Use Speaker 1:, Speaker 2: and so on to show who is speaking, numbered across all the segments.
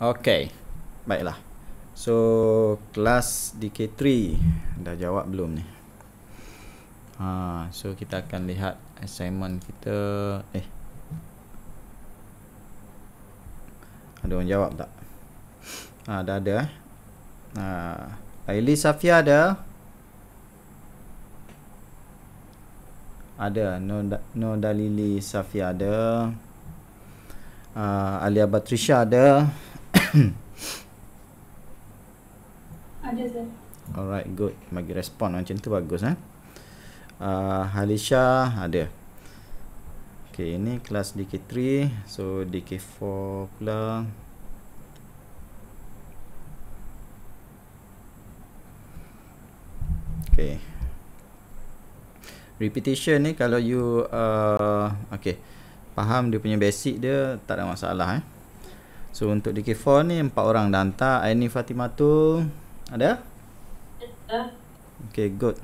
Speaker 1: Okay Baiklah So Kelas DK3 Dah jawab belum ni ha, So kita akan lihat Assignment kita Eh Ada orang jawab tak ha, Dah ada eh ha, Aili Safia ada Ada No, no Dalili Safia ada uh, Alia Batrisha ada Hmm. Ada saya. Alright, good. Bagi respon macam tu bagus eh. Uh, Halisha ada. Okay, ini kelas DK3. So DK4 pula. Okay. Repetition ni kalau you uh, okay, faham dia punya basic dia tak ada masalah eh. So untuk di 4 ni empat orang dah hantar Aini Fatimah tu Ada? Ada Okay good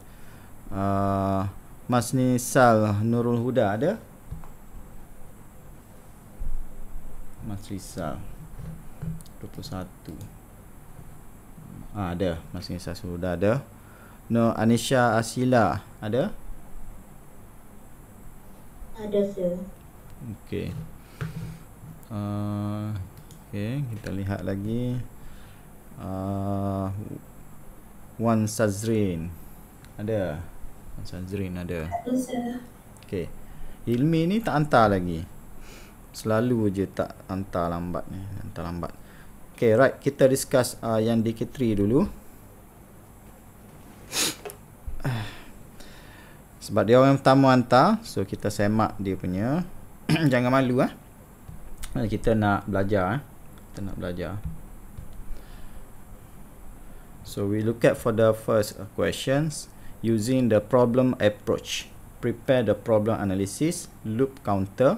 Speaker 1: uh, Mas Nisal Nurul Huda ada? Mas Rizal 21 ah, Ada Mas Nisal sudah ada No Anisha Asila ada? Ada sir Okay uh, okay, kita lihat lagi uh, ah, one sazrin ada Wan sazrin ada okey ilmi ni tak hantar lagi selalu je tak hantar lambat ni hantar lambat okey right kita discuss uh, yang dk3 dulu sebab dia orang yang pertama hantar so kita semak dia punya jangan malu ah kita nak belajar eh kita nak belajar so we look at for the first questions using the problem approach prepare the problem analysis loop counter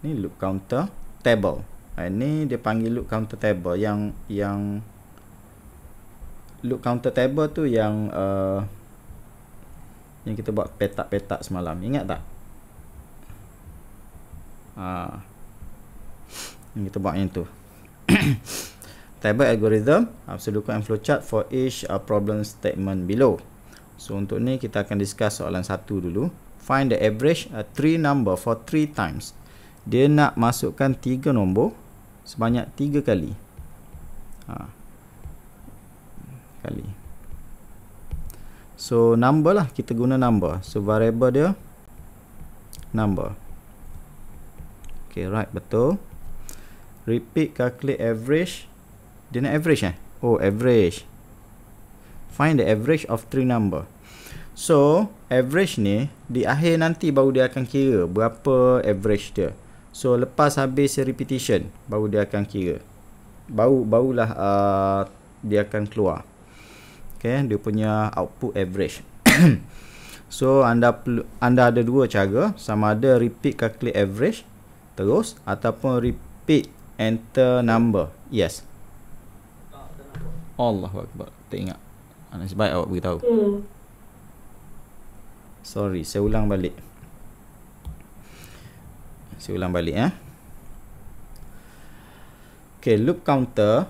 Speaker 1: ni loop counter table ini ha, dia panggil loop counter table yang yang loop counter table tu yang uh, yang kita buat petak-petak semalam ingat tak ah yang kita buat yang tu Tabel algorithm absolute and flowchart for each uh, problem statement below. So untuk ni kita akan discuss soalan satu dulu. Find the average uh, three number for three times. Dia nak masukkan tiga nombor sebanyak tiga kali. Ha. Kali. So number lah kita guna number. So variable dia number. Okay right betul repeat calculate average dia nak average eh oh average find the average of three number so average ni di akhir nanti baru dia akan kira berapa average dia so lepas habis repetition baru dia akan kira baru barulah uh, dia akan keluar Okay, dia punya output average so anda anda ada dua cara sama ada repeat calculate average terus ataupun repeat enter number. Yes. Allahu akbar. Tak ingat. Anak sebab awak beritahu. Hmm. Sorry, saya ulang balik. Saya ulang balik eh. Okay, loop counter.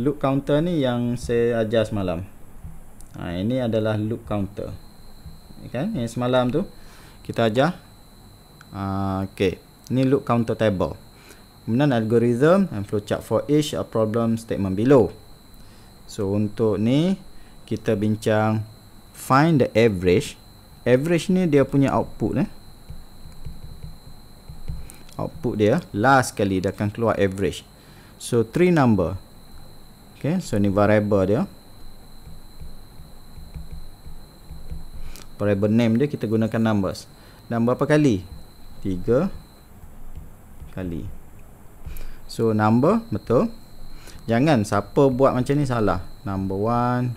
Speaker 1: Loop counter ni yang saya ajar semalam. Ha, ini adalah loop counter. Kan? Yang semalam tu kita ajar. Ha, okay. Ini loop counter table kemudian algorithm and eh, flowchart for each a problem statement below so untuk ni kita bincang find the average average ni dia punya output eh output dia last kali dia akan keluar average so three number Okay. so ni variable dia variable name dia kita gunakan numbers dan berapa kali 3 kali So number betul. Jangan siapa buat macam ni salah. Number one,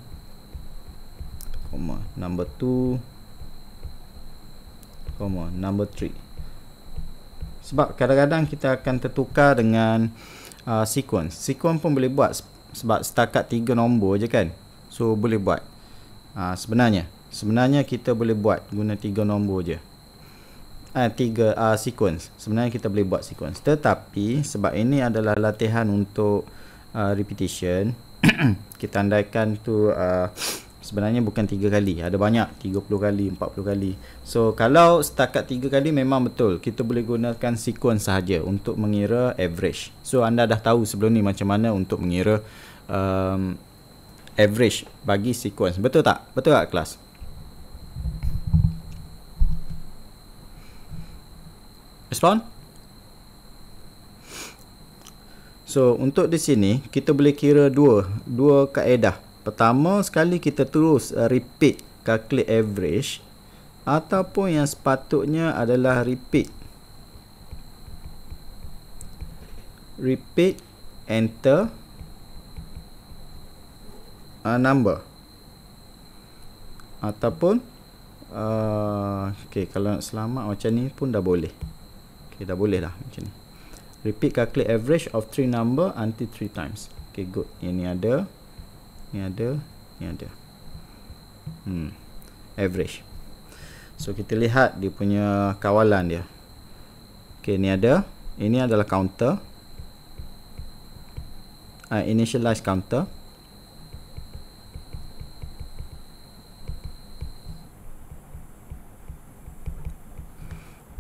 Speaker 1: comma number two, comma number three. Sebab kadang-kadang kita akan tertukar dengan uh, sequence. Sequence pun boleh buat sebab setakat tiga nombor je kan. So boleh buat. Uh, sebenarnya sebenarnya kita boleh buat guna tiga nombor je uh, tiga uh, sequence sebenarnya kita boleh buat sequence tetapi sebab ini adalah latihan untuk uh, repetition kita andaikan tu uh, sebenarnya bukan tiga kali ada banyak tiga puluh kali empat puluh kali so kalau setakat tiga kali memang betul kita boleh gunakan sequence sahaja untuk mengira average so anda dah tahu sebelum ni macam mana untuk mengira um, average bagi sequence betul tak betul tak kelas Respon. so untuk di sini kita boleh kira dua dua kaedah pertama sekali kita terus uh, repeat calculate average ataupun yang sepatutnya adalah repeat repeat enter a uh, number ataupun uh, okey kalau nak selamat macam ni pun dah boleh Okay, dah boleh dah macam ni. Repeat calculate average of three number until three times. Okay, good. Yang ni ada. Ni ada. Ni ada. Hmm. Average. So, kita lihat dia punya kawalan dia. Okay, ni ada. Ini adalah counter. Uh, initialize counter. Counter.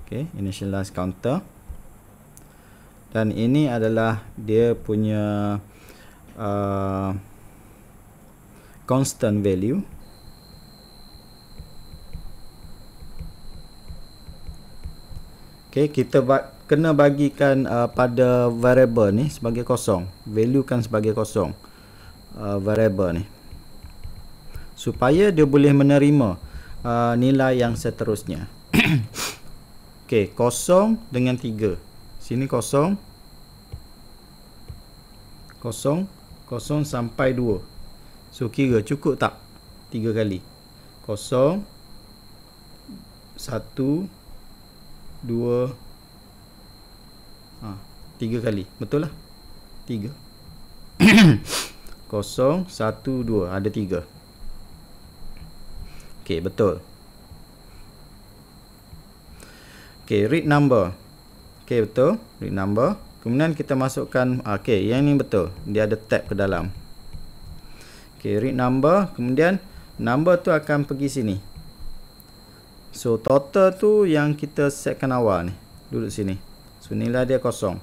Speaker 1: okay, initialize counter dan ini adalah dia punya uh, constant value Okay, kita ba kena bagikan uh, pada variable ni sebagai kosong value kan sebagai kosong uh, variable ni supaya dia boleh menerima uh, nilai yang seterusnya Okey, kosong dengan tiga Sini kosong. Kosong, kosong sampai dua So kira cukup tak? tiga kali. Kosong satu dua 3 ha, Tiga kali. Betul lah. Tiga. Kosong, satu, dua. Ada tiga. Okey, betul. Okey, read number. Okey, betul. Read number. Kemudian kita masukkan ah, okey, yang ini betul. Dia ada tab ke dalam. Okey, read number. Kemudian number tu akan pergi sini. So total tu yang kita setkan awal ni. Duduk sini. So nilai dia kosong.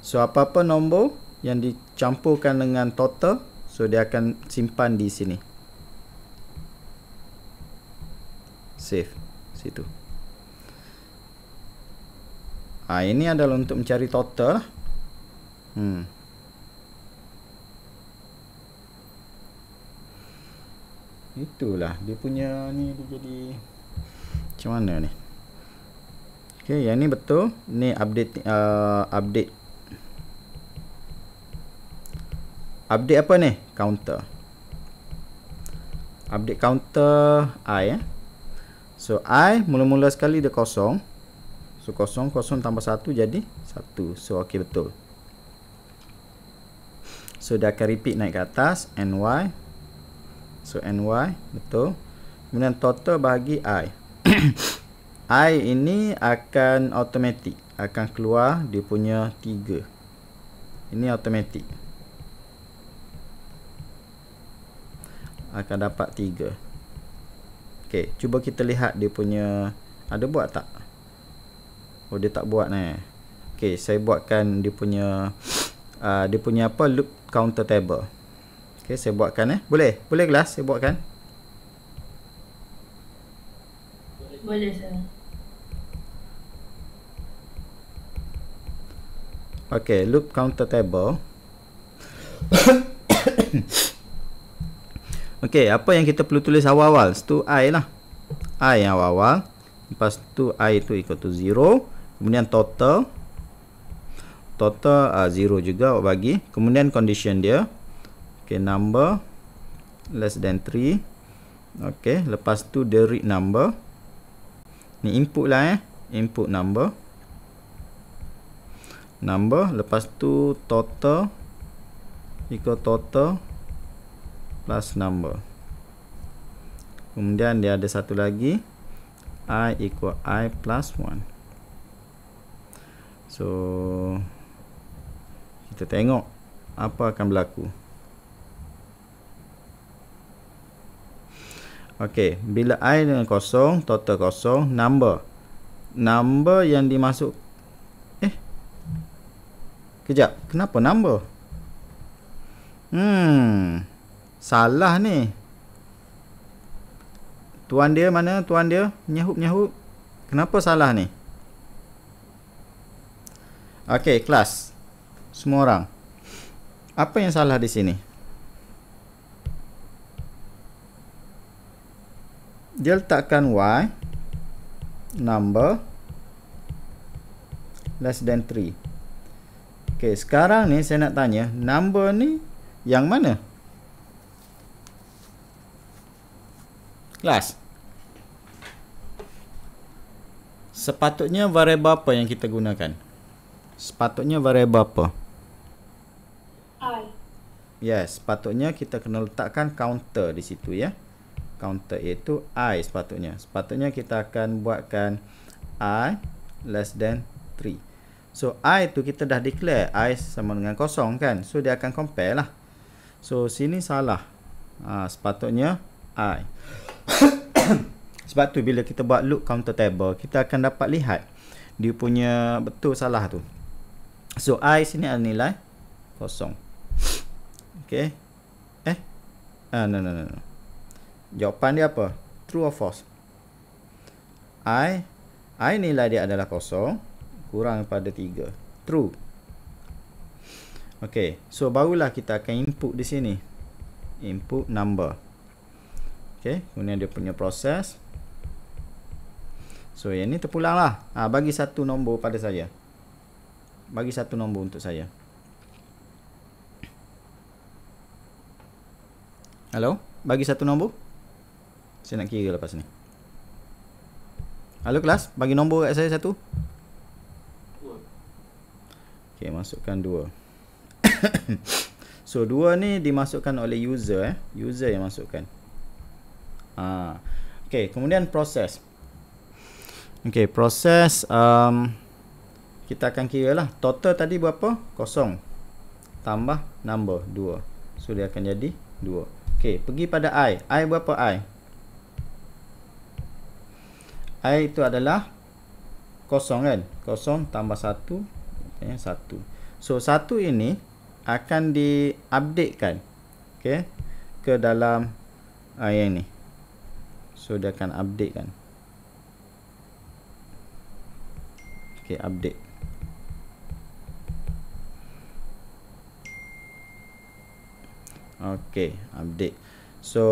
Speaker 1: So apa-apa nombor yang dicampurkan dengan total, so dia akan simpan di sini. Save. Situ ha, ini adalah untuk mencari total lah. hmm. itulah dia punya ni dia jadi macam mana ni ok yang ni betul ni update uh, update update apa ni counter update counter i eh. so i mula-mula sekali dia kosong So, kosong, kosong tambah satu jadi satu. So, ok betul. So, dia akan repeat naik ke atas. NY. So, NY. Betul. Kemudian, total bahagi I. I ini akan automatic. Akan keluar dia punya tiga. Ini automatic. Akan dapat tiga. okay cuba kita lihat dia punya ada buat tak? Ok. Oh dia tak buat ni. Eh. Okey, saya buatkan dia punya uh, dia punya apa loop counter table. Okey, saya buatkan eh. Boleh? Boleh kelas saya buatkan? Boleh saya. Okey, loop counter table. Okey, apa yang kita perlu tulis awal-awal? Tu i lah. I yang awal-awal. Lepas tu i tu ikut tu 0 kemudian total total uh, zero juga awak bagi kemudian condition dia okey number less than 3 okey lepas tu the read number ni input lah eh input number number lepas tu total equal total plus number kemudian dia ada satu lagi i equal i plus 1 So kita tengok apa akan berlaku. Okey, bila i dengan kosong, total kosong, number. Number yang dimasuk eh Kejap, kenapa number? Hmm. Salah ni. Tuan dia mana? Tuan dia nyahup-nyahup. Kenapa salah ni? Okey, kelas. Semua orang. Apa yang salah di sini? Dia letakkan y number less than 3. Okey, sekarang ni saya nak tanya, number ni yang mana? Kelas. Sepatutnya variable apa yang kita gunakan? sepatutnya variable apa? I. Yes, sepatutnya kita kena letakkan counter di situ ya. Counter itu I sepatutnya. Sepatutnya kita akan buatkan I less than 3. So I tu kita dah declare I sama dengan kosong kan. So dia akan compare lah. So sini salah. Ha, sepatutnya I. Sebab tu bila kita buat loop counter table, kita akan dapat lihat dia punya betul salah tu. So i sini ada nilai kosong. Okay. Eh. Ah, no, no, no, no. Jawapan dia apa? True or false? I. I nilai dia adalah kosong. Kurang pada 3. True. Okay. So barulah kita akan input di sini. Input number. Okay. Kemudian dia punya proses. So yang ni terpulang lah. Ha, ah, bagi satu nombor pada saya bagi satu nombor untuk saya. Hello, bagi satu nombor. Saya nak kira lepas ni. Hello kelas, bagi nombor kat saya satu. Okay, masukkan dua. so dua ni dimasukkan oleh user eh. User yang masukkan. Ah, ha. Okay, kemudian proses. Okay, proses. Um, kita akan kira lah total tadi berapa kosong tambah nombor 2 so dia akan jadi 2 ok pergi pada i i berapa i i itu adalah kosong kan kosong tambah 1 1 eh, so 1 ini akan di update kan ok ke dalam uh, yang ni so dia akan update kan ok update Okay, update. So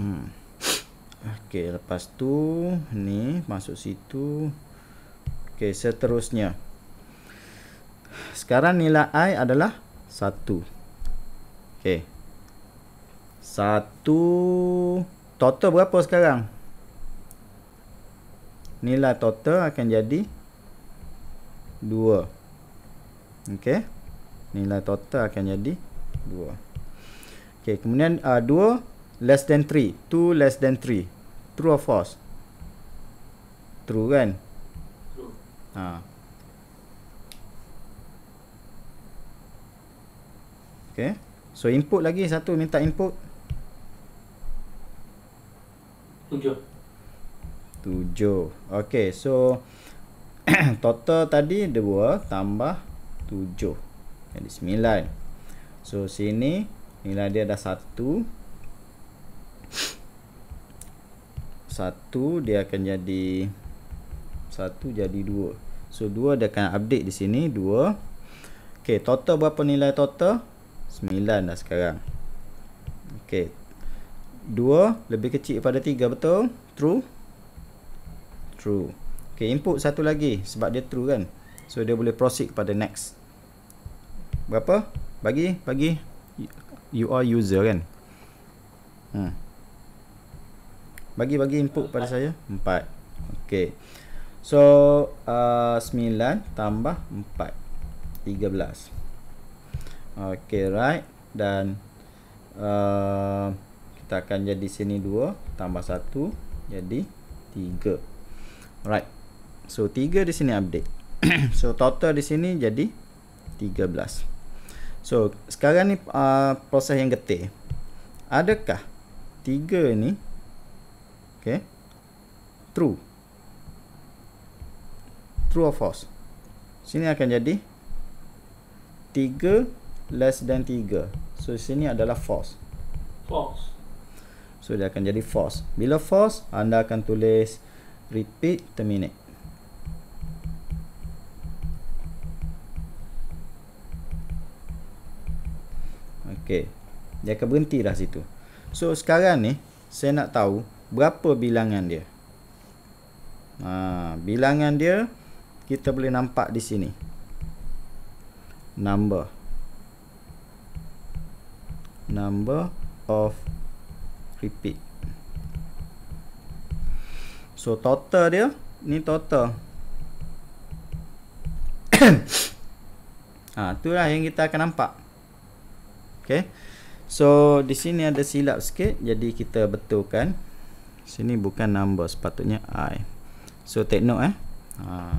Speaker 1: Hmm. Okay, lepas tu ni masuk situ. Okay, seterusnya. Sekarang nilai i adalah satu. Okay. satu total berapa sekarang? Nilai total akan jadi 2 ok nilai total akan jadi 2 ok kemudian uh, 2 less than 3 2 less than 3 true or false true kan true ha. ok so input lagi satu minta input 7 7 ok so total tadi dua tambah tujuh jadi sembilan. so sini nilai dia ada satu satu dia akan jadi satu jadi dua. so dua dia akan update di sini dua. ok total berapa nilai total sembilan dah sekarang ok dua lebih kecil daripada tiga betul true true Okay, input satu lagi sebab dia true kan. So dia boleh proceed kepada next. Berapa? Bagi, bagi you are user kan. Ha. Bagi bagi input pada saya 4. Okay. So uh, 9 tambah 4 13. Okay, right dan uh, kita akan jadi sini 2 tambah 1 jadi 3. Alright. So 3 di sini update So total di sini jadi 13 So sekarang ni uh, proses yang getih Adakah 3 ni Okay True True or false Sini akan jadi 3 less than 3 So sini adalah false False So dia akan jadi false Bila false anda akan tulis Repeat terminate Okey. Dia akan berhenti dah situ. So sekarang ni saya nak tahu berapa bilangan dia. Ha, bilangan dia kita boleh nampak di sini. Number. Number of repeat. So total dia ni total. ah ha, itulah yang kita akan nampak. Okay. So di sini ada silap sikit jadi kita betulkan. Sini bukan number sepatutnya i. So take note eh. Ha.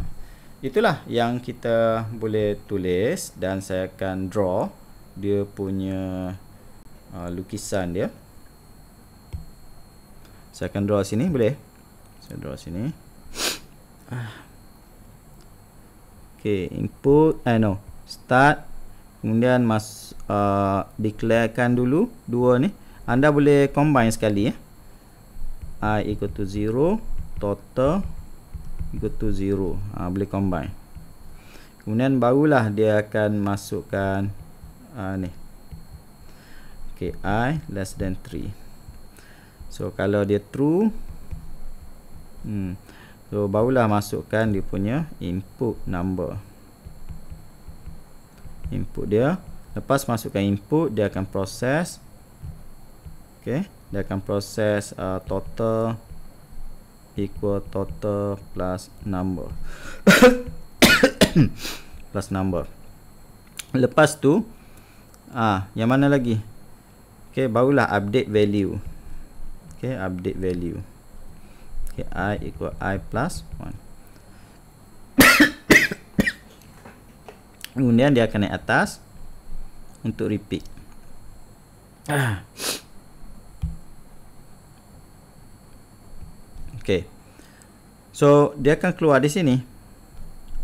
Speaker 1: Itulah yang kita boleh tulis dan saya akan draw dia punya uh, lukisan dia. Saya akan draw sini boleh? Saya draw sini. okay, input eh no, start kemudian mas Ah, declarekan dulu dua ni anda boleh combine sekali ya eh. i equal to 0 total equal to 0 ha, ah, boleh combine kemudian barulah dia akan masukkan uh, ni okay, i less than 3 so kalau dia true hmm, so barulah masukkan dia punya input number input dia lepas masukkan input dia akan proses okey dia akan proses uh, total equal total plus number plus number lepas tu ah yang mana lagi okey barulah update value okey update value okay? i equal i plus 1 Kemudian dia akan naik atas untuk repeat. Okay. So dia akan keluar di sini.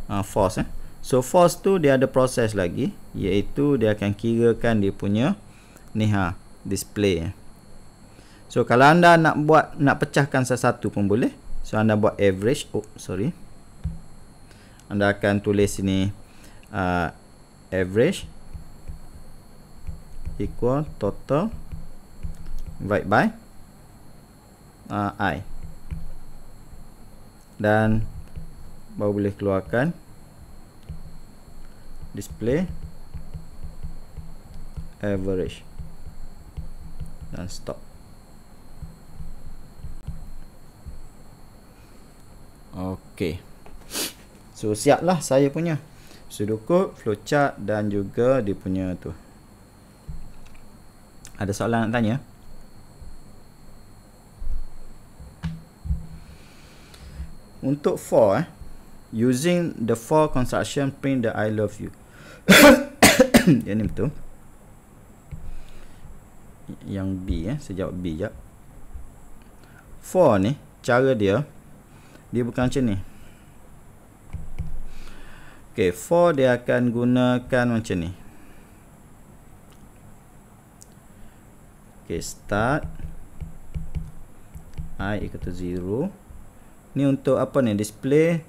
Speaker 1: Uh, force eh. So force tu dia ada proses lagi iaitu dia akan kirakan dia punya ni ha display. Eh. So kalau anda nak buat nak pecahkan satu pun boleh. So anda buat average oh sorry. Anda akan tulis sini uh, average equal total divide by uh, i dan baru boleh keluarkan display average dan stop ok so siap lah saya punya sudoku flowchart dan juga dia punya tu ada soalan nak tanya? Untuk for eh, using the for construction print the I love you. yang ni betul. Yang B eh, sejak B jap. for ni cara dia dia bukan macam ni. Okay, for dia akan gunakan macam ni. Okay, start i equal to 0 ni untuk apa ni display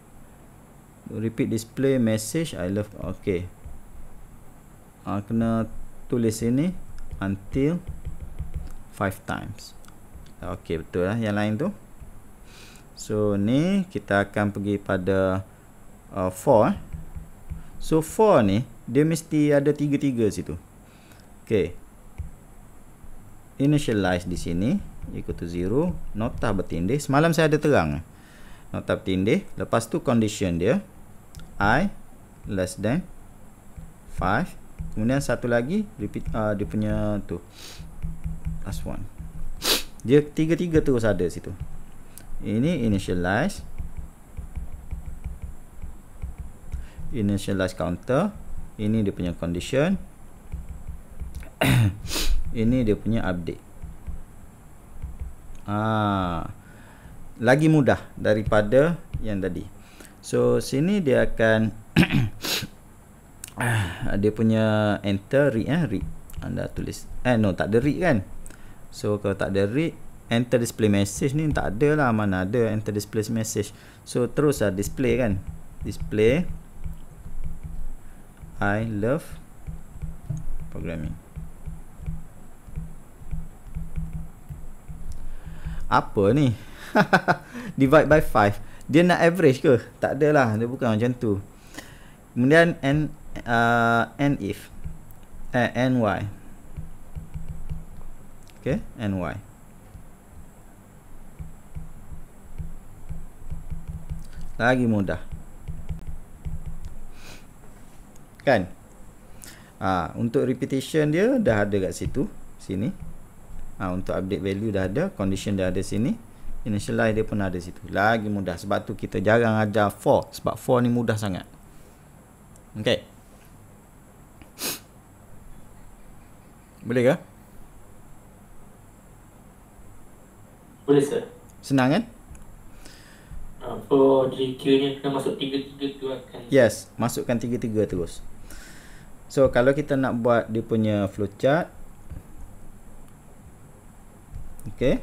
Speaker 1: repeat display message i love okey uh, kena tulis sini until 5 times okey betul lah yang lain tu so ni kita akan pergi pada uh, for so for ni dia mesti ada tiga-tiga situ Okay initialize di sini equal to 0 nota bertindih semalam saya ada terang nota bertindih lepas tu condition dia i less than 5 kemudian satu lagi repeat uh, dia punya tu last one dia tiga-tiga terus ada situ ini initialize initialize counter ini dia punya condition ini dia punya update. Ah. Lagi mudah daripada yang tadi. So sini dia akan dia punya enter read eh read. Anda tulis eh no tak ada read kan. So kalau tak ada read enter display message ni tak ada lah mana ada enter display message. So terus lah display kan. Display I love programming. apa ni divide by 5 dia nak average ke tak adalah dia bukan macam tu kemudian n uh, n if eh, n y okey n y lagi mudah kan ha, untuk repetition dia dah ada kat situ sini ha, untuk update value dah ada condition dah ada sini initialize dia pun ada situ lagi mudah sebab tu kita jarang ajar for sebab for ni mudah sangat ok boleh ke? boleh sir senang kan? Ah, for GQ ni kena masuk tiga 3 tu akan yes masukkan tiga tiga terus So kalau kita nak buat dia punya flowchart okey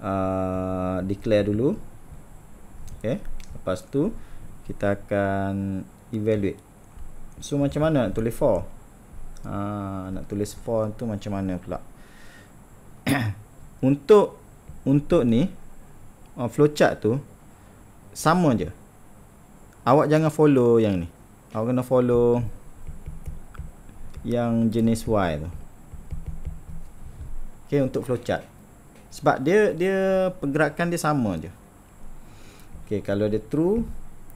Speaker 1: uh, declare dulu okey lepas tu kita akan evaluate so macam mana nak tulis for uh, ah, nak tulis for tu macam mana pula untuk untuk ni uh, flowchart tu sama je awak jangan follow yang ni awak kena follow yang jenis Y tu ok untuk flowchart sebab dia dia pergerakan dia sama je okey kalau dia true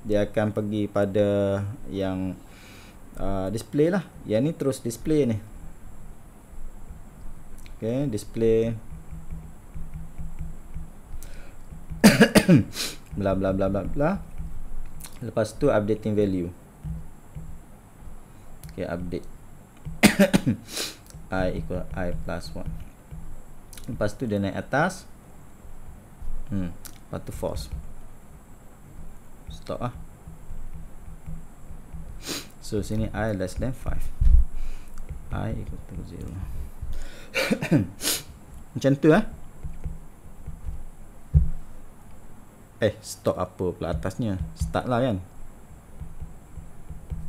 Speaker 1: dia akan pergi pada yang uh, display lah yang ni terus display ni okey display bla bla bla bla bla lepas tu updating value okey update i equal i plus 1 lepas tu dia naik atas hmm. lepas tu force stop lah so sini i less than 5 i equal to 0 macam tu lah eh stop apa pula atasnya start lah kan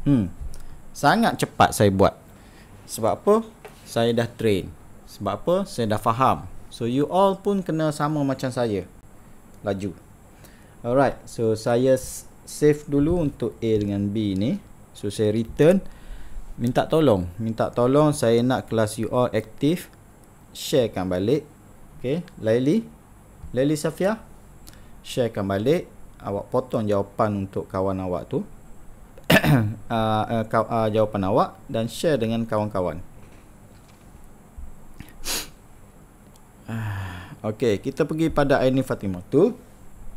Speaker 1: hmm sangat cepat saya buat sebab apa saya dah train sebab apa? Saya dah faham. So you all pun kena sama macam saya. Laju. Alright. So saya save dulu untuk A dengan B ni. So saya return. Minta tolong. Minta tolong saya nak kelas you all aktif. Sharekan balik. Okay. Laili. Laili Safia. Sharekan balik. Awak potong jawapan untuk kawan awak tu. uh, uh, jawapan awak. Dan share dengan kawan-kawan. Ah. Okey, kita pergi pada Aini Fatimah tu.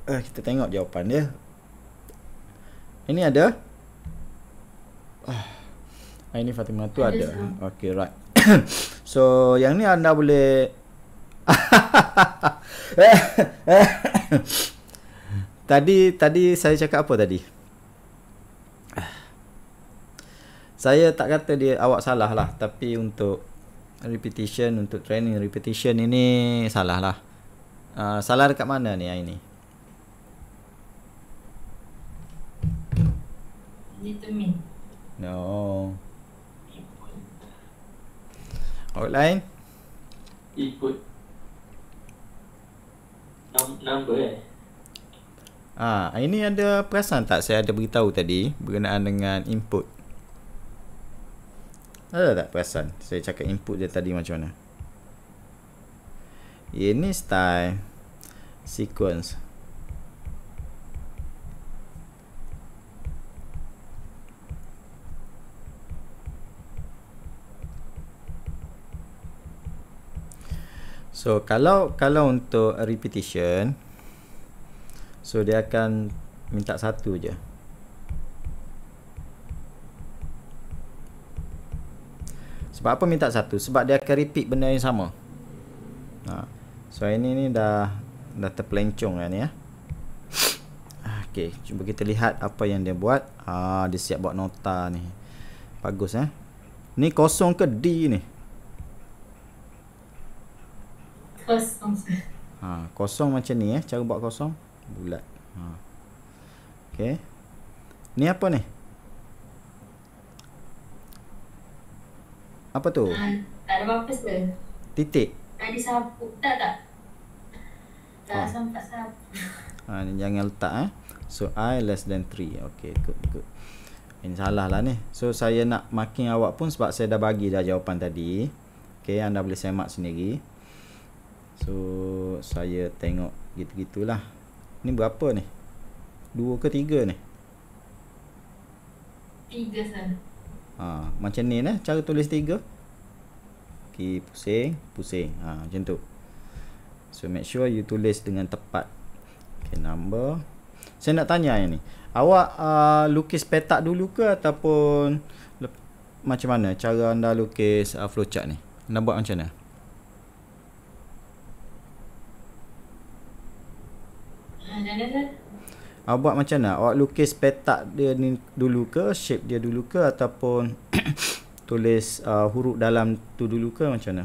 Speaker 1: Uh, kita tengok jawapan dia. Ini ada. Uh, Aini Fatimah tu ada. Okey, right. so, yang ni anda boleh... tadi tadi saya cakap apa tadi? Saya tak kata dia awak salah lah tapi untuk repetition untuk training repetition ini salah lah uh, salah dekat mana ni ini determine no outline ikut Num- number eh ah ini ada perasan tak saya ada beritahu tadi berkenaan dengan input ada tak perasan Saya cakap input dia tadi macam mana Ini style Sequence So kalau kalau untuk repetition So dia akan minta satu je Sebab apa minta satu? Sebab dia akan repeat benda yang sama. Ha. So ini ni dah dah terpelencong kan ya. Okey, cuba kita lihat apa yang dia buat. Ha, dia siap buat nota ni. Bagus eh. Ni kosong ke D ni? Kosong. Ha, kosong macam ni eh, cara buat kosong. Bulat. Ha. Okey. Ni apa ni? Apa tu? Uh, tak ada apa-apa sebenarnya. Titik? Ada sapu. Tak, tak. Tak oh. Ah. sampai sapu. Ha, jangan letak eh. So, I less than 3. Okay, good, good. Ini salah lah ni. So, saya nak marking awak pun sebab saya dah bagi dah jawapan tadi. Okay, anda boleh semak sendiri. So, saya tengok gitu-gitulah. Ni berapa ni? Dua ke tiga ni? Tiga sahaja ha, macam ni lah cara tulis tiga okay, pusing pusing ha, macam tu so make sure you tulis dengan tepat okay, number saya nak tanya yang ni awak uh, lukis petak dulu ke ataupun macam mana cara anda lukis uh, flowchart ni anda buat macam mana awak buat macam mana awak lukis petak dia ni dulu ke shape dia dulu ke ataupun tulis uh, huruf dalam tu dulu ke macam mana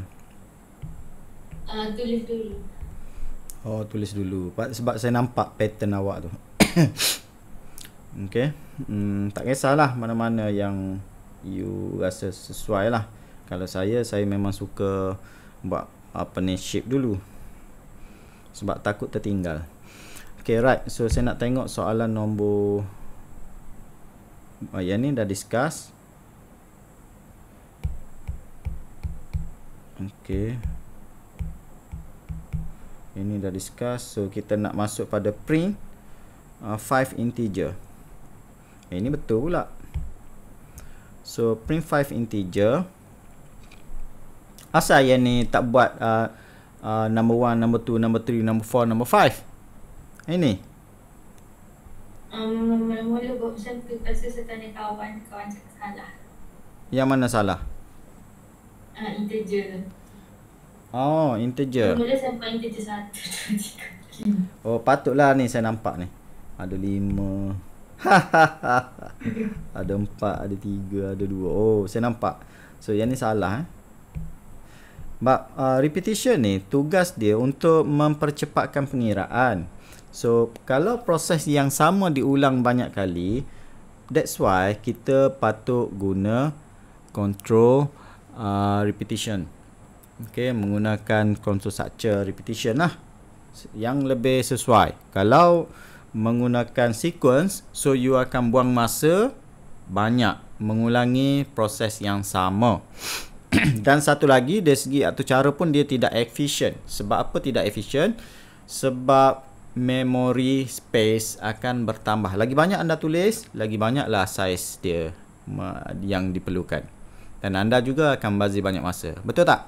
Speaker 1: uh, tulis dulu oh tulis dulu sebab saya nampak pattern awak tu Okay hmm, tak kisahlah mana-mana yang you rasa sesuai lah kalau saya saya memang suka buat apa uh, ni shape dulu sebab takut tertinggal Okay right So saya nak tengok soalan nombor uh, Yang ni dah discuss Okay Ini dah discuss So kita nak masuk pada print 5 uh, integer eh, Ini betul pula So print five integer Asal yang ni tak buat uh, uh, Number 1, number 2, number 3, number 4, number 5 ini. Eh, um, mula-mula buat macam tu pasal saya tanya kawan, kawan salah. Yang mana salah? Uh, integer. Oh, integer. Mula-mula saya integer satu, dua, tiga. Oh, patutlah ni saya nampak ni. Ada lima. ada empat, ada tiga, ada dua. Oh, saya nampak. So, yang ni salah. Eh? But, uh, repetition ni tugas dia untuk mempercepatkan pengiraan. So kalau proses yang sama diulang banyak kali, that's why kita patut guna control uh, repetition. Okay, menggunakan control structure repetition lah yang lebih sesuai. Kalau menggunakan sequence, so you akan buang masa banyak mengulangi proses yang sama. Dan satu lagi dari segi atau cara pun dia tidak efficient. Sebab apa tidak efficient? Sebab memory space akan bertambah. Lagi banyak anda tulis, lagi banyaklah size dia yang diperlukan. Dan anda juga akan bazir banyak masa. Betul tak?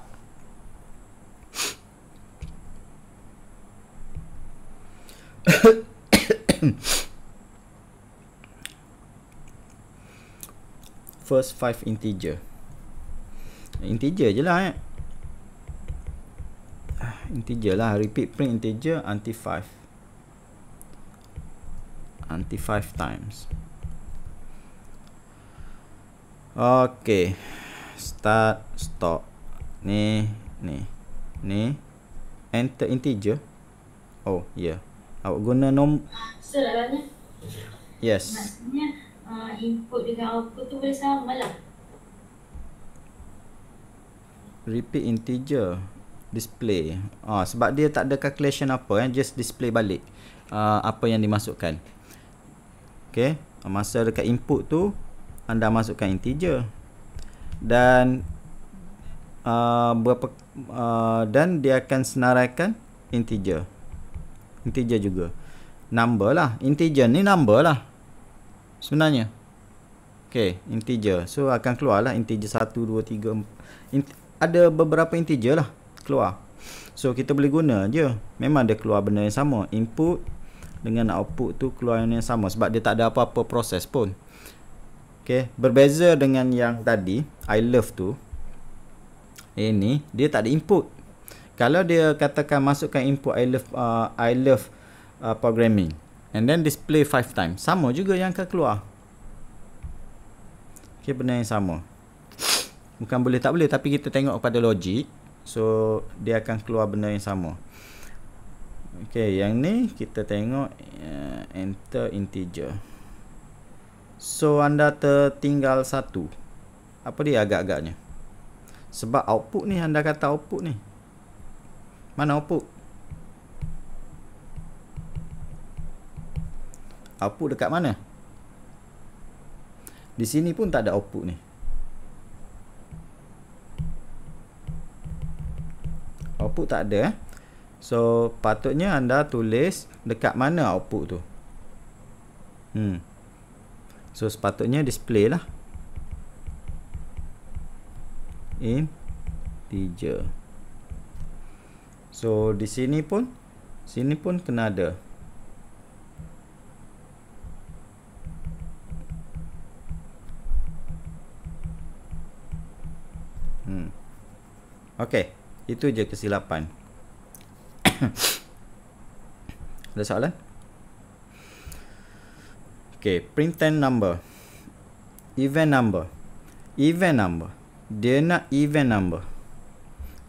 Speaker 1: First five integer. Integer je lah eh. Ah, integer lah. Repeat print integer anti five anti five times Oke start stop nih nih nih enter integer oh ya yeah. awak guna nom selalunya yes maksudnya uh, input dengan output tu boleh sama lah repeat integer display ah sebab dia tak ada calculation apa eh just display balik uh, apa yang dimasukkan okey masa dekat input tu anda masukkan integer dan uh, berapa uh, dan dia akan senaraikan integer integer juga number lah integer ni number lah sebenarnya okey integer so akan keluar lah integer 1 2 3 Int- ada beberapa integer lah keluar so kita boleh guna je memang dia keluar benda yang sama input dengan output tu keluar yang sama sebab dia tak ada apa-apa proses pun. Okey, berbeza dengan yang tadi I love tu ini dia tak ada input. Kalau dia katakan masukkan input I love uh, I love uh, programming and then display five times sama juga yang akan keluar. Okey, benda yang sama. Bukan boleh tak boleh tapi kita tengok pada logik. So dia akan keluar benda yang sama. Okey, yang ni kita tengok uh, enter integer. So anda tertinggal satu. Apa dia agak-agaknya? Sebab output ni anda kata output ni. Mana output? Output dekat mana? Di sini pun tak ada output ni. Output tak ada eh? So patutnya anda tulis dekat mana output tu. Hmm. So sepatutnya display lah. Integer. So di sini pun sini pun kena ada. Hmm. Okey, itu je kesilapan. Ada soalan? Okay, print 10 number Event number Event number Dia nak event number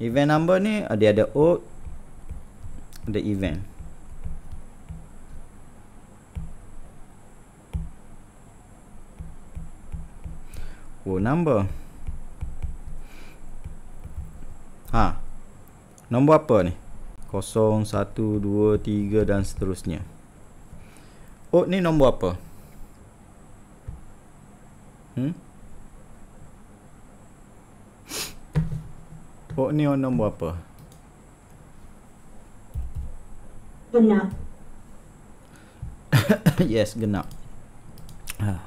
Speaker 1: Event number ni ada ah, ada O Ada event O number Ha Nombor apa ni 0, 1, 2, 3 dan seterusnya Oh ni nombor apa? Hmm? Oat ni nombor apa? Genap Yes, genap Haa ah.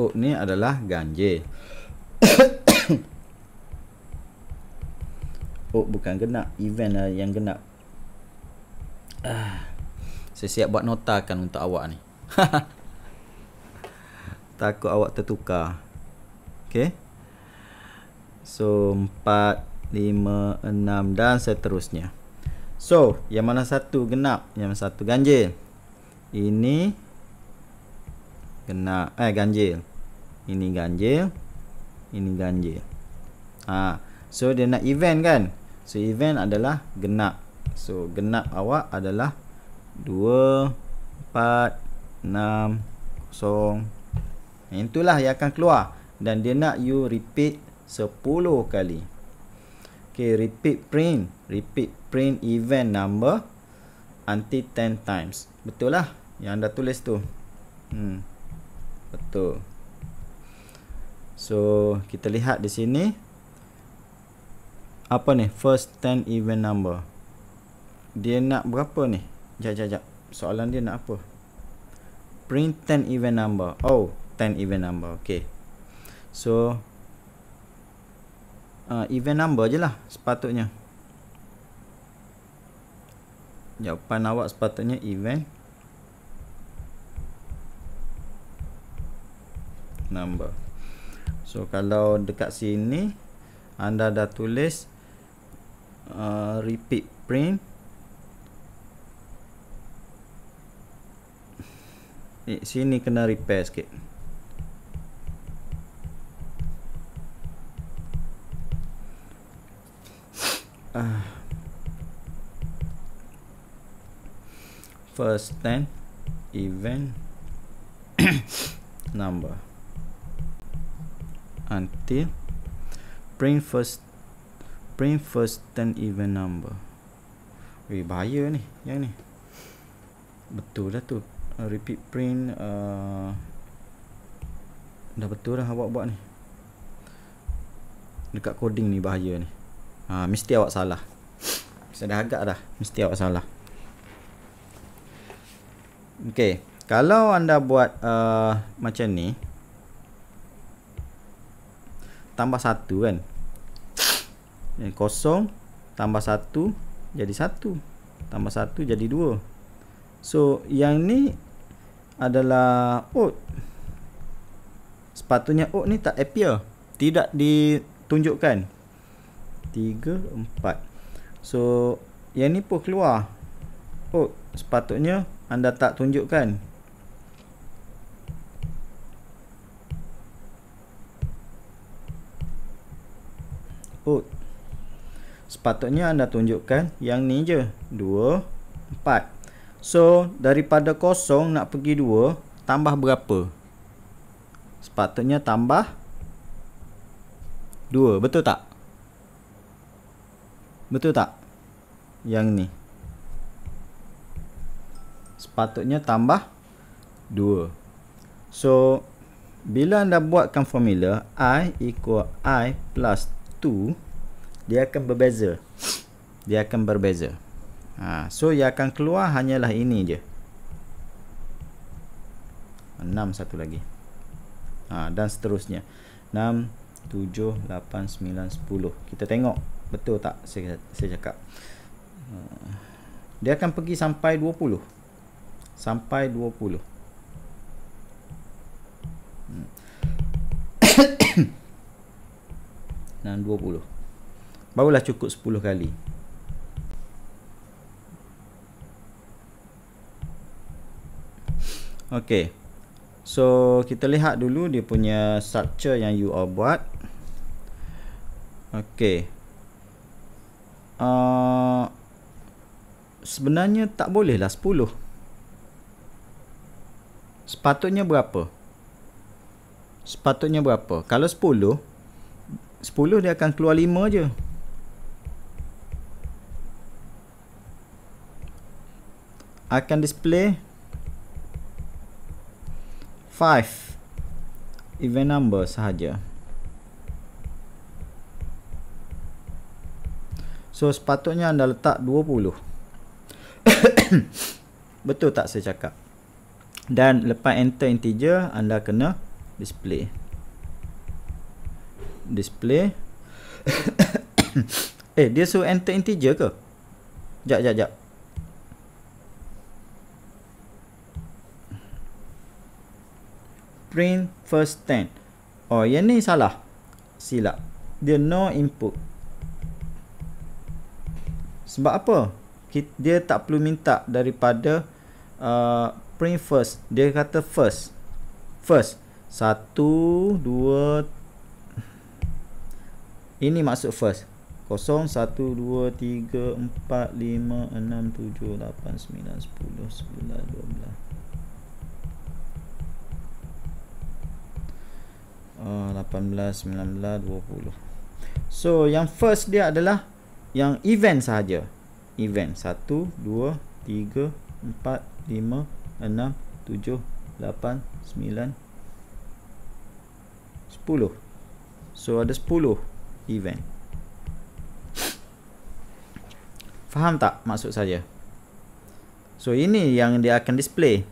Speaker 1: pokok ni adalah ganjil. oh, bukan genap. Event lah yang genap. Ah, saya siap buat nota kan untuk awak ni. Takut awak tertukar. Okay. So, 4, 5, 6 dan seterusnya. So, yang mana satu genap? Yang mana satu ganjil? Ini genap eh ganjil ini ganjil ini ganjil ha so dia nak event kan so event adalah genap so genap awak adalah 2 4 6 0 Itulah yang akan keluar Dan dia nak you repeat 10 kali Okay repeat print Repeat print event number Until 10 times Betul lah yang anda tulis tu hmm. Betul So kita lihat di sini apa ni first 10 even number. Dia nak berapa ni? Jap jap jap. Soalan dia nak apa? Print 10 even number. Oh, 10 even number. Okay. So uh, event number je lah sepatutnya. Jawapan awak sepatutnya event number. So kalau dekat sini anda dah tulis uh, repeat print eh, sini kena repair sikit. Ah. First 10 event number until print first print first ten even number Weh bahaya ni yang ni Betul lah tu uh, Repeat print uh, Dah betul lah awak buat ni Dekat coding ni bahaya ni ha, Mesti awak salah Saya dah agak dah Mesti awak salah Okay Kalau anda buat uh, macam ni tambah satu kan yang kosong tambah satu jadi satu tambah satu jadi dua so yang ni adalah oat sepatutnya oat ni tak appear tidak ditunjukkan 3, 4 so yang ni pun keluar oat sepatutnya anda tak tunjukkan input. Sepatutnya anda tunjukkan yang ni je. 2, 4. So, daripada kosong nak pergi 2, tambah berapa? Sepatutnya tambah 2. Betul tak? Betul tak? Yang ni. Sepatutnya tambah 2. So, bila anda buatkan formula I equal I plus tu dia akan berbeza dia akan berbeza ha, so yang akan keluar hanyalah ini je 6 satu lagi ha, dan seterusnya 6 7 8 9 10 kita tengok betul tak saya, saya cakap ha, dia akan pergi sampai 20 sampai 20 hmm. dan 20 barulah cukup 10 kali ok so kita lihat dulu dia punya structure yang you all buat ok uh, sebenarnya tak boleh lah 10 sepatutnya berapa sepatutnya berapa kalau 10 10 dia akan keluar 5 je akan display 5 event number sahaja so sepatutnya anda letak 20 betul tak saya cakap dan lepas enter integer anda kena display display eh dia suruh enter integer ke jap jap jap print first ten. oh yang ni salah silap dia no input sebab apa dia tak perlu minta daripada uh, print first dia kata first first Satu, dua. Ini maksud first 0, 1, 2, 3, 4, 5, 6, 7, 8, 9, 10, 11, 12 18, 19, 20 So yang first dia adalah Yang event sahaja Event 1, 2, 3, 4, 5, 6, 7, 8, 10, So ada event. Faham tak maksud saya? So ini yang dia akan display.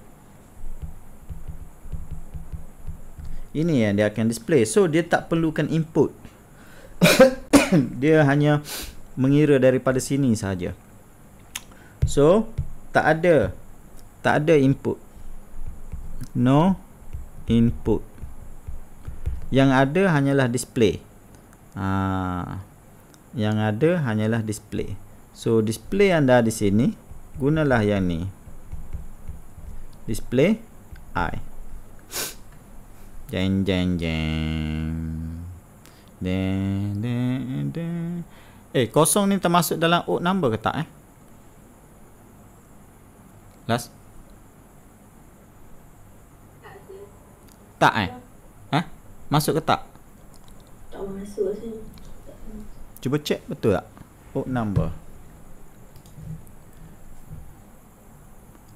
Speaker 1: Ini yang dia akan display. So dia tak perlukan input. dia hanya mengira daripada sini saja. So tak ada tak ada input. No input. Yang ada hanyalah display. Ha. yang ada hanyalah display so display anda di sini gunalah yang ni display i jeng jeng jeng eh kosong ni termasuk dalam odd number ke tak eh last tak eh? Ha? Masuk ke tak? Cuba check betul tak Oh number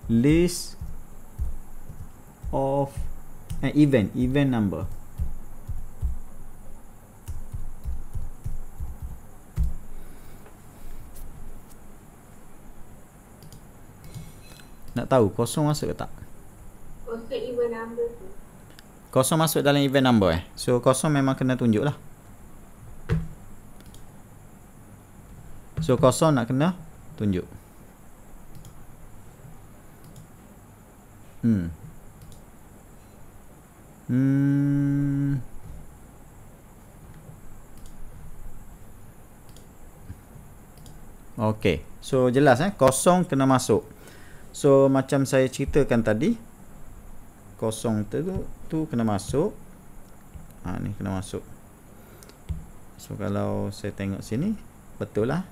Speaker 1: List Of An eh, event Event number Nak tahu kosong masuk ke tak Kosong event number tu Kosong masuk dalam event number eh So kosong memang kena tunjuk lah So kosong nak kena tunjuk. Hmm. Hmm. Okey. So jelas eh kosong kena masuk. So macam saya ceritakan tadi kosong tu tu kena masuk. Ah ha, ni kena masuk. So kalau saya tengok sini betul lah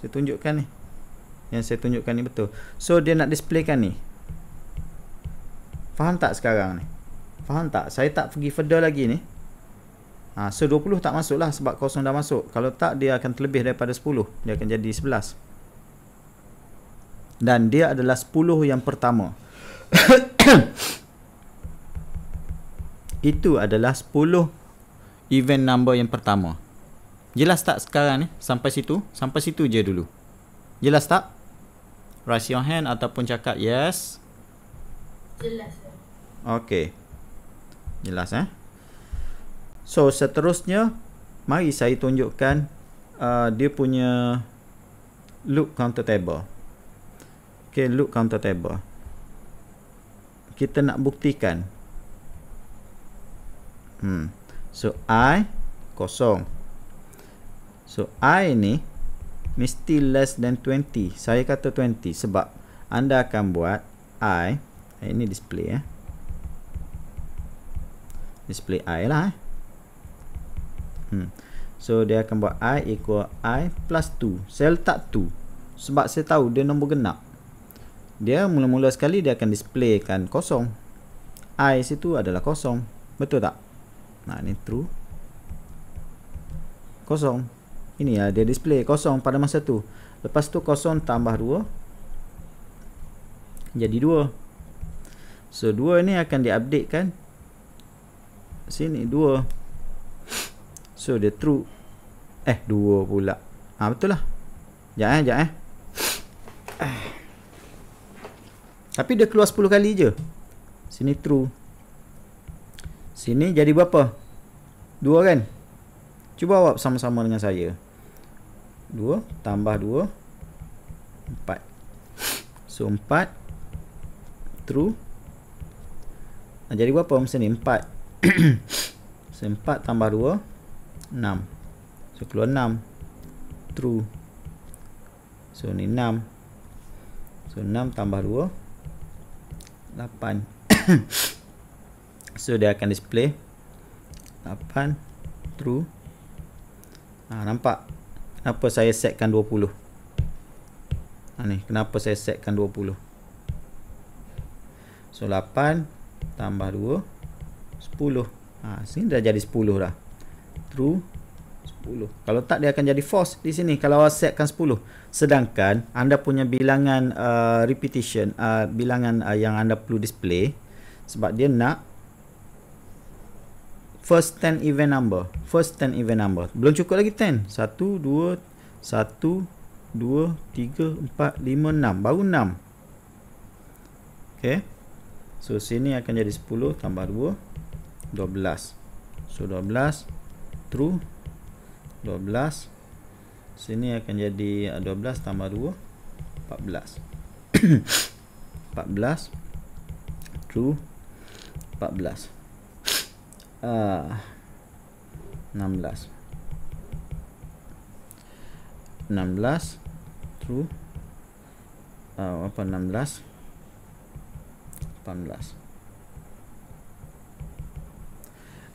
Speaker 1: saya tunjukkan ni yang saya tunjukkan ni betul so dia nak displaykan ni faham tak sekarang ni faham tak saya tak pergi further lagi ni ha, so 20 tak masuk lah sebab kosong dah masuk kalau tak dia akan terlebih daripada 10 dia akan jadi 11 dan dia adalah 10 yang pertama itu adalah 10 event number yang pertama Jelas tak sekarang ni? Sampai situ? Sampai situ je dulu. Jelas tak? Raise your hand ataupun cakap yes. Jelas. Eh. Okay. Jelas eh. So seterusnya, mari saya tunjukkan uh, dia punya loop counter table. Okay, loop counter table. Kita nak buktikan. Hmm. So I kosong. So I ni mesti less than 20. Saya kata 20 sebab anda akan buat I eh, ini display ya. Eh. Display I lah. Eh. Hmm. So dia akan buat I equal I plus 2. Saya letak 2 sebab saya tahu dia nombor genap. Dia mula-mula sekali dia akan displaykan kosong. I situ adalah kosong. Betul tak? Nah, ini true. Kosong ini ya dia display kosong pada masa tu lepas tu kosong tambah 2 jadi 2 so 2 ini akan diupdate kan sini 2 so dia true eh 2 pula ha betul lah jap eh jap eh tapi dia keluar 10 kali je sini true sini jadi berapa 2 kan cuba awak sama-sama dengan saya 2 tambah 2 4 so 4 true jadi berapa macam ni 4 so 4 tambah 2 6 so keluar 6 true so ni 6 so 6 tambah 2 8 so dia akan display 8 true ha, nampak kenapa saya setkan 20 ha, ni kenapa saya setkan 20 so 8 tambah 2 10 ha, sini dah jadi 10 dah true 10 kalau tak dia akan jadi false di sini kalau awak setkan 10 sedangkan anda punya bilangan uh, repetition uh, bilangan uh, yang anda perlu display sebab dia nak first 10 even number first 10 even number belum cukup lagi 10 1 2 1 2 3 4 5 6 baru 6 okey so sini akan jadi 10 tambah 2 12 so 12 true 12 sini akan jadi 12 ah, tambah 2 14 14 true 14 uh, 16 16 true uh, apa 16 18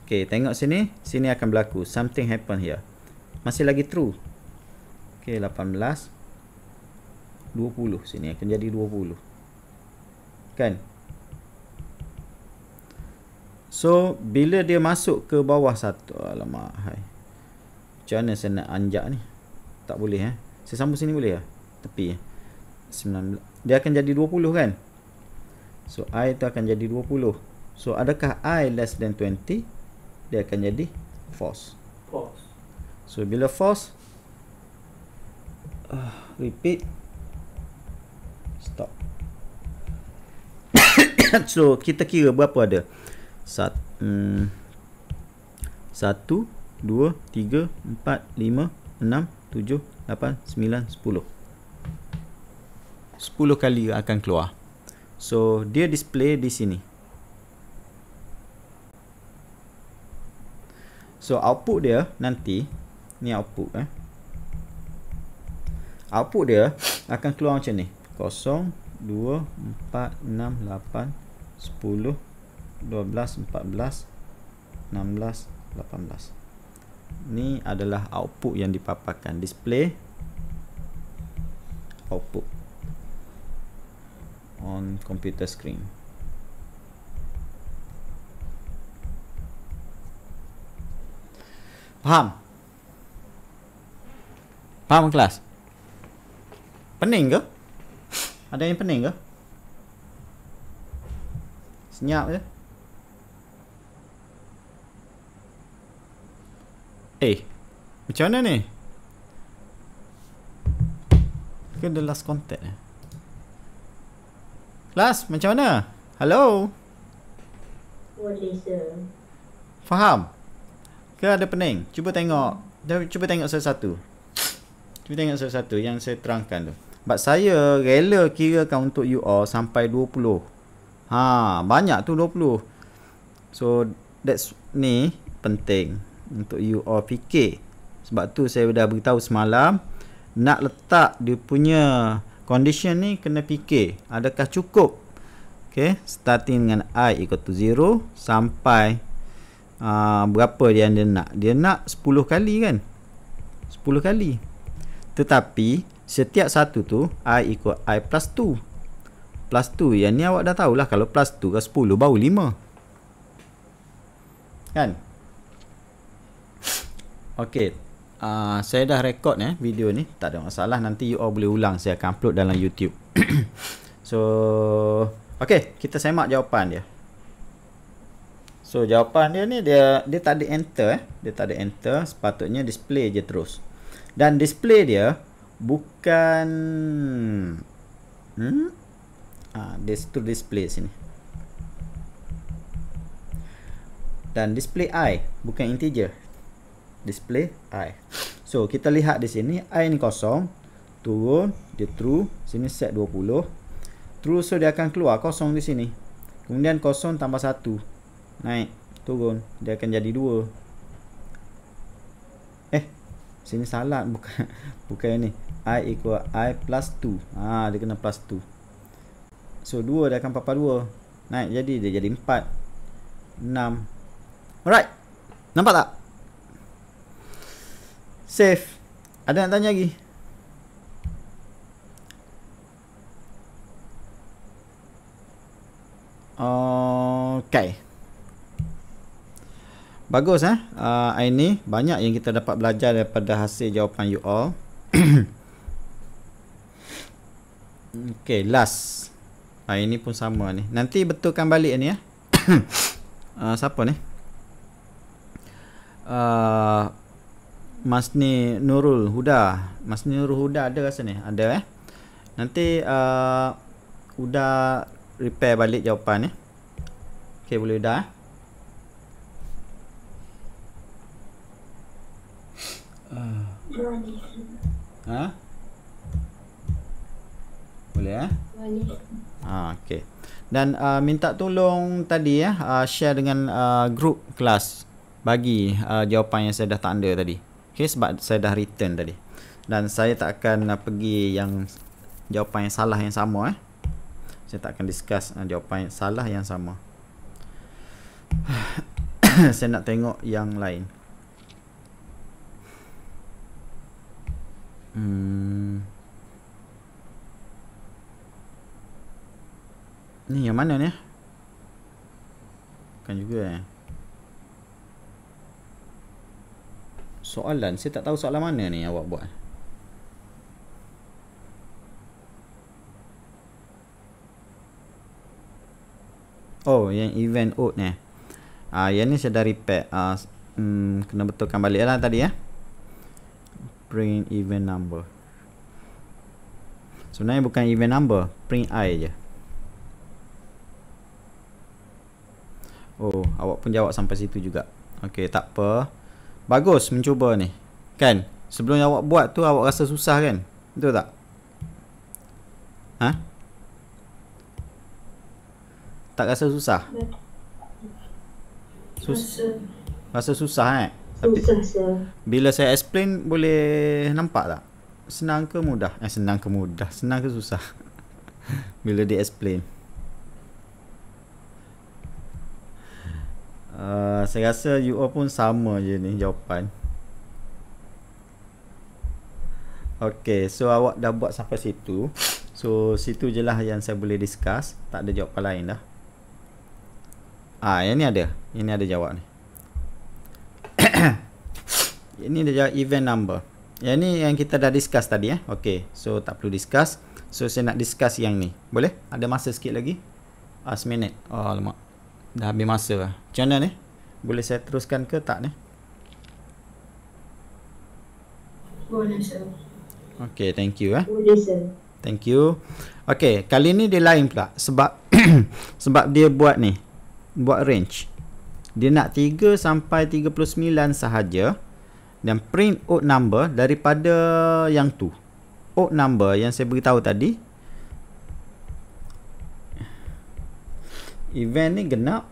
Speaker 1: ok tengok sini sini akan berlaku something happen here masih lagi true ok 18 20 sini akan jadi 20 kan So bila dia masuk ke bawah satu Alamak hai. Macam mana saya nak anjak ni Tak boleh eh Saya sambung sini boleh ya Tepi 19. Eh. Dia akan jadi 20 kan So I tu akan jadi 20 So adakah I less than 20 Dia akan jadi false False So bila false uh, Repeat Stop So kita kira berapa ada sat, hmm, satu, dua, tiga, empat, lima, enam, tujuh, lapan, sembilan, sepuluh. Sepuluh kali akan keluar. So, dia display di sini. So, output dia nanti, ni output eh. Output dia akan keluar macam ni. Kosong, dua, empat, enam, lapan, sepuluh, 18 ni adalah output yang dipaparkan display output on computer screen faham? faham kelas? pening ke? ada yang pening ke? senyap je? Ya? Eh, macam mana ni? Ke the last contact ni? Last, macam mana? Hello? Boleh, sir. Faham? Ke ada pening? Cuba tengok. Cuba tengok saya satu. Cuba tengok saya satu yang saya terangkan tu. Sebab saya rela kirakan untuk you all sampai 20. Ha, banyak tu 20. So, that's ni penting untuk you all fikir sebab tu saya dah beritahu semalam nak letak dia punya condition ni kena fikir adakah cukup okay, starting dengan i equal to 0 sampai uh, berapa dia yang dia nak dia nak 10 kali kan 10 kali tetapi setiap satu tu i equal i plus 2 plus 2 yang ni awak dah tahulah kalau plus 2 ke 10 baru 5 kan Okey. Uh, saya dah rekod ya eh, video ni. Tak ada masalah nanti you all boleh ulang saya akan upload dalam YouTube. so, okey, kita semak jawapan dia. So, jawapan dia ni dia dia tak ada enter eh. Dia tak ada enter, sepatutnya display je terus. Dan display dia bukan hmm ah this to display sini. Dan display i bukan integer display i. So kita lihat di sini i ni kosong turun dia true sini set 20. True so dia akan keluar kosong di sini. Kemudian kosong tambah 1. Naik turun dia akan jadi 2. Eh sini salah bukan bukan ini i equal i plus 2. Ha dia kena plus 2. So 2 dia akan papa 2. Naik jadi dia jadi 4. 6. Alright. Nampak tak? Safe. Ada yang tanya lagi? Okay. Bagus eh. Uh, ah, ini banyak yang kita dapat belajar daripada hasil jawapan you all. okay, last. Ha, ini pun sama ni. Nanti betulkan balik ni ya. Eh. uh, siapa ni? Uh, Masni Nurul Huda. Masni Nurul Huda ada rasa ni? Ada eh. Nanti a uh, Huda repair balik jawapan ni. Eh? Okey boleh Huda. Eh? Ah. Ha? Boleh eh? Ha, ah, okay. Dan uh, minta tolong tadi ya, uh, share dengan uh, group kelas bagi uh, jawapan yang saya dah tanda tadi. Okay sebab saya dah return tadi Dan saya tak akan uh, pergi yang Jawapan yang salah yang sama eh. Saya tak akan discuss uh, Jawapan yang salah yang sama Saya nak tengok yang lain Hmm. Ni yang mana ni? Kan juga eh. soalan saya tak tahu soalan mana ni awak buat oh yang event out ni ah uh, yang ni saya dah repair ah uh, hmm, kena betulkan balik lah tadi ya eh. print event number sebenarnya bukan event number print i je oh awak pun jawab sampai situ juga Okey, tak apa. Bagus mencuba ni Kan Sebelum awak buat tu Awak rasa susah kan Betul tak Ha Tak rasa susah Sus Rasa susah eh Tapi Bila saya explain Boleh nampak tak Senang ke mudah Eh senang ke mudah Senang ke susah Bila di explain Hmm Ah, saya rasa you all pun sama je ni jawapan. Okay, so awak dah buat sampai situ. So, situ je lah yang saya boleh discuss. Tak ada jawapan lain dah. Ah, yang ni ada. Ini ada jawab ni. ini dia jawab event number. Yang ni yang kita dah discuss tadi eh. Okay, so tak perlu discuss. So, saya nak discuss yang ni. Boleh? Ada masa sikit lagi? Last minute. Oh, lemak dah habis masa lah. Macam mana ni? Boleh saya teruskan ke tak ni? Boleh, sir. Okay, thank you. Eh. Boleh, sir. Thank you. Okay, kali ni dia lain pula. Sebab sebab dia buat ni. Buat range. Dia nak 3 sampai 39 sahaja. Dan print out number daripada yang tu. Out number yang saya beritahu tadi. event ni genap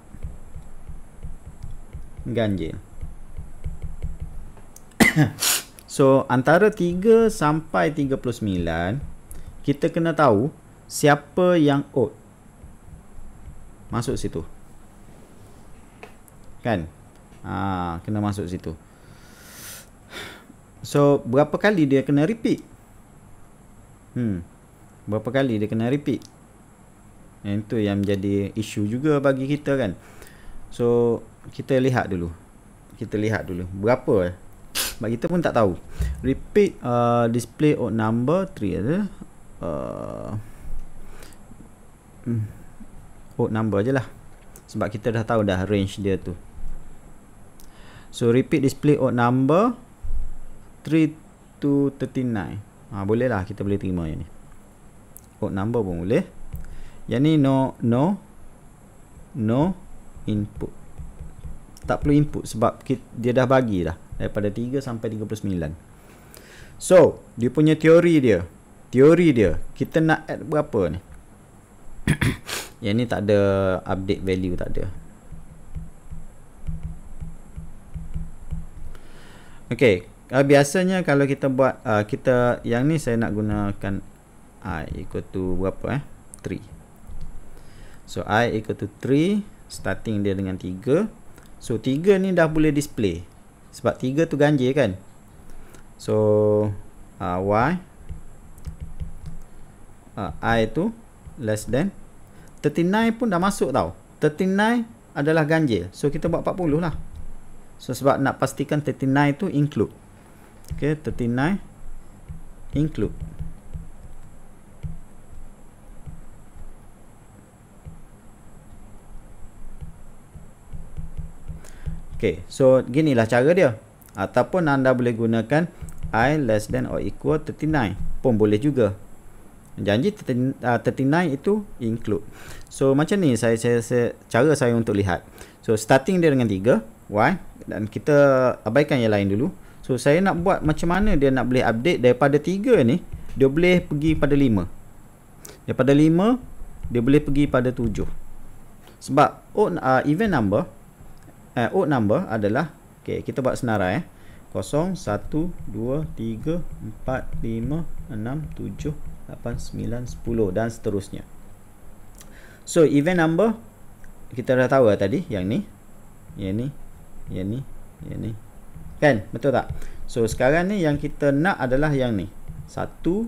Speaker 1: ganjil so antara 3 sampai 39 kita kena tahu siapa yang out oh, masuk situ kan ha, kena masuk situ so berapa kali dia kena repeat hmm berapa kali dia kena repeat yang tu yang menjadi isu juga bagi kita kan. So kita lihat dulu. Kita lihat dulu berapa eh. Sebab kita pun tak tahu. Repeat uh, display odd number 3 ada. Eh? Uh, hmm. odd number je lah. Sebab kita dah tahu dah range dia tu. So repeat display odd number 3 to 39. Ha, ah, boleh lah kita boleh terima yang ni. Odd number pun boleh. Yang ni no no no input. Tak perlu input sebab dia dah bagi dah daripada 3 sampai 39. So, dia punya teori dia. Teori dia, kita nak add berapa ni? yang ni tak ada update value tak ada. Okey. Uh, ah, biasanya kalau kita buat uh, kita yang ni saya nak gunakan i ah, equal to berapa eh So i equal to 3 Starting dia dengan 3 So 3 ni dah boleh display Sebab 3 tu ganjil kan So uh, y uh, i tu less than 39 pun dah masuk tau 39 adalah ganjil So kita buat 40 lah So sebab nak pastikan 39 tu include Okay 39 include Okay, so gini lah cara dia. Ataupun anda boleh gunakan i less than or equal 39 pun boleh juga. Janji 39 uh, itu include. So macam ni saya, saya, saya cara saya untuk lihat. So starting dia dengan 3 y dan kita abaikan yang lain dulu. So saya nak buat macam mana dia nak boleh update daripada 3 ni dia boleh pergi pada 5. Daripada 5 dia boleh pergi pada 7. Sebab oh uh, even number eh, odd number adalah okey kita buat senarai eh 0 1 2 3 4 5 6 7 8 9, 10 dan seterusnya so event number kita dah tahu lah tadi yang ni yang ni yang ni yang ni kan betul tak so sekarang ni yang kita nak adalah yang ni 1 2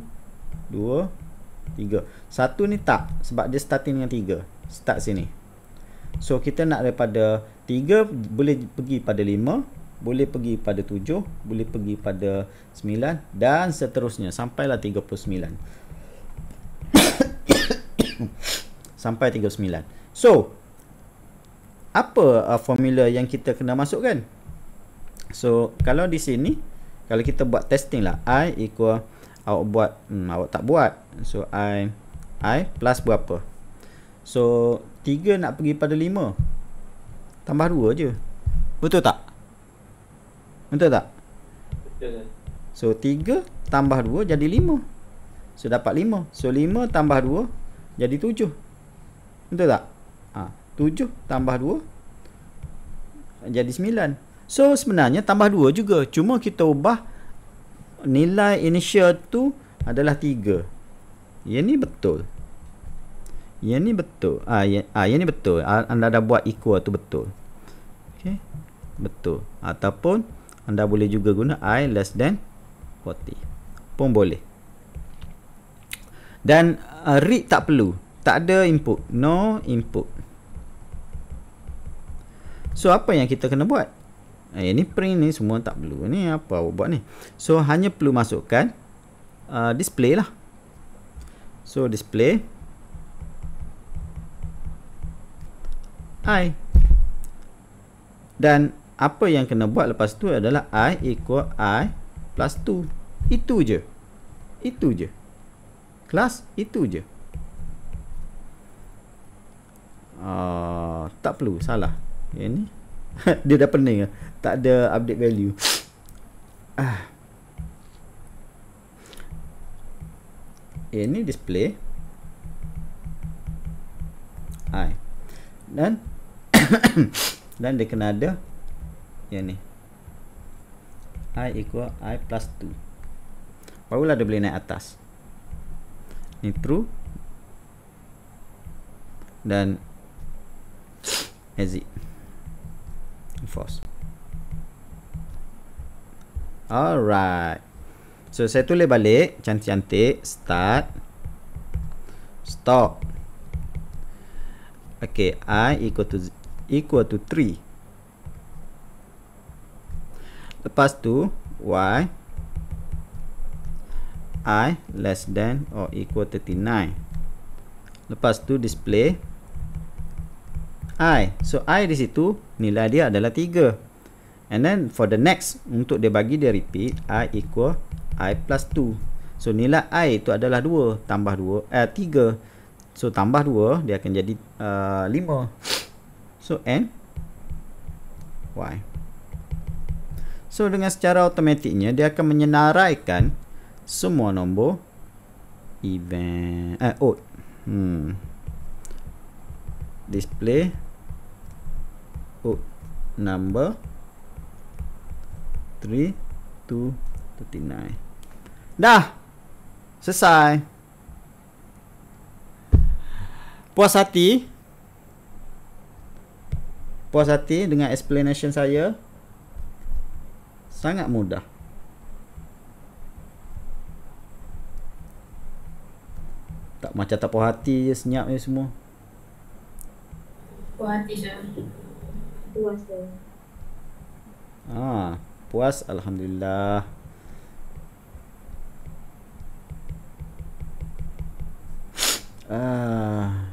Speaker 1: 3 satu ni tak sebab dia starting dengan 3 start sini so kita nak daripada Tiga boleh pergi pada lima, boleh pergi pada tujuh, boleh pergi pada sembilan dan seterusnya sampailah sembilan, sampai tiga puluh sembilan. so apa uh, formula yang kita kena masukkan so kalau di sini kalau kita buat testing lah i equal awak buat hmm, awak tak buat so i i plus berapa so 3 nak pergi pada 5 Tambah dua je Betul tak? Betul tak? So tiga tambah dua jadi lima. So dapat lima. So lima tambah dua jadi tujuh. Betul tak? Ha, 7 tambah dua Jadi sembilan. So sebenarnya tambah dua juga Cuma kita ubah Nilai initial tu adalah tiga. Yang ni betul yang ni betul. Ah, yang, ah, yang ni betul. Ah, anda dah buat equal tu betul. Okay. Betul. Ataupun anda boleh juga guna I less than 40. Pun boleh. Dan uh, read tak perlu. Tak ada input. No input. So, apa yang kita kena buat? Eh, ah, ini print ni semua tak perlu. Ni apa awak buat ni? So, hanya perlu masukkan uh, display lah. So, Display. I Dan apa yang kena buat lepas tu adalah I equal I plus 2 Itu je Itu je Kelas itu je uh, Tak perlu, salah Ini Dia dah pening lah Tak ada update value Ah. Ini display I Dan dan dia kena ada yang ni i equal i plus 2 barulah dia boleh naik atas ni true dan exit false alright so saya tulis balik cantik-cantik start stop Okay, I equal to equal to 3 lepas tu y i less than or equal to 39 lepas tu display i so i di situ nilai dia adalah 3 and then for the next untuk dia bagi dia repeat i equal i plus 2 so nilai i itu adalah 2 tambah 2 eh 3 so tambah 2 dia akan jadi uh, 5 So n y. So dengan secara automatiknya dia akan menyenaraikan semua nombor event eh oh Hmm. Display oh number 3239. Dah. Selesai. Puas hati puas hati dengan explanation saya sangat mudah tak macam tak puas hati je senyap je semua puas hati je puas je ah, ha, puas Alhamdulillah ah.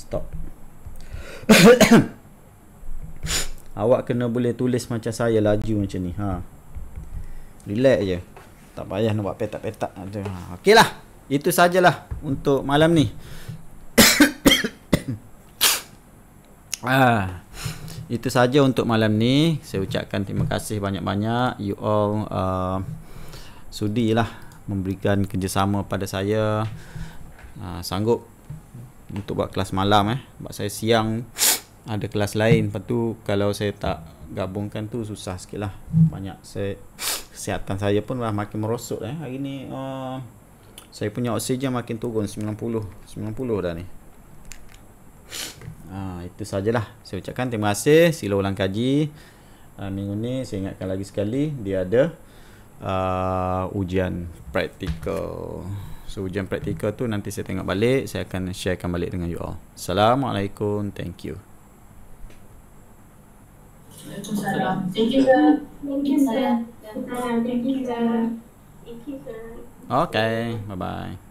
Speaker 1: stop awak kena boleh tulis macam saya laju macam ni ha relax je tak payah nak buat petak-petak ada ha. okeylah itu sajalah untuk malam ni ah itu saja untuk malam ni saya ucapkan terima kasih banyak-banyak you all uh, sudilah memberikan kerjasama pada saya uh, sanggup untuk buat kelas malam eh sebab saya siang ada kelas lain lepas tu kalau saya tak gabungkan tu susah sikit lah banyak saya kesihatan saya pun lah makin merosot eh hari ni uh, saya punya oksigen makin turun 90 90 dah ni Ha, itu sajalah saya ucapkan terima kasih sila ulang kaji ha, minggu ni saya ingatkan lagi sekali dia ada uh, ujian praktikal So ujian praktikal tu nanti saya tengok balik Saya akan sharekan balik dengan you all Assalamualaikum Thank you Thank Thank you sir Thank you sir Thank you sir Okay Bye bye